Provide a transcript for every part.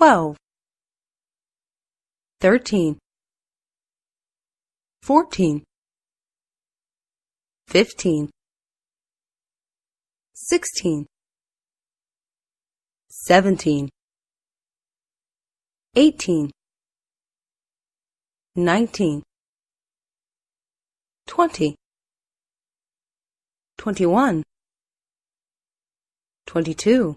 12 13 14 15 16 17 18 19 20 21 22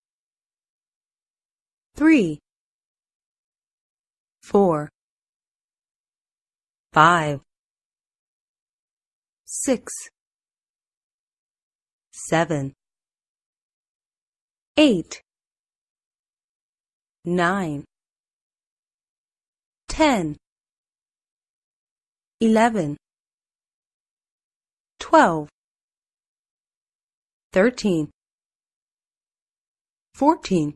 three, four, five, six, seven, eight, nine, ten, eleven, twelve, thirteen, fourteen.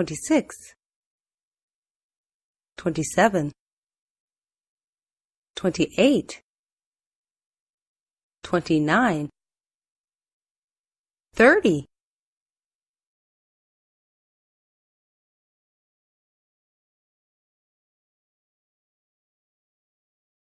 26 27 28 29 30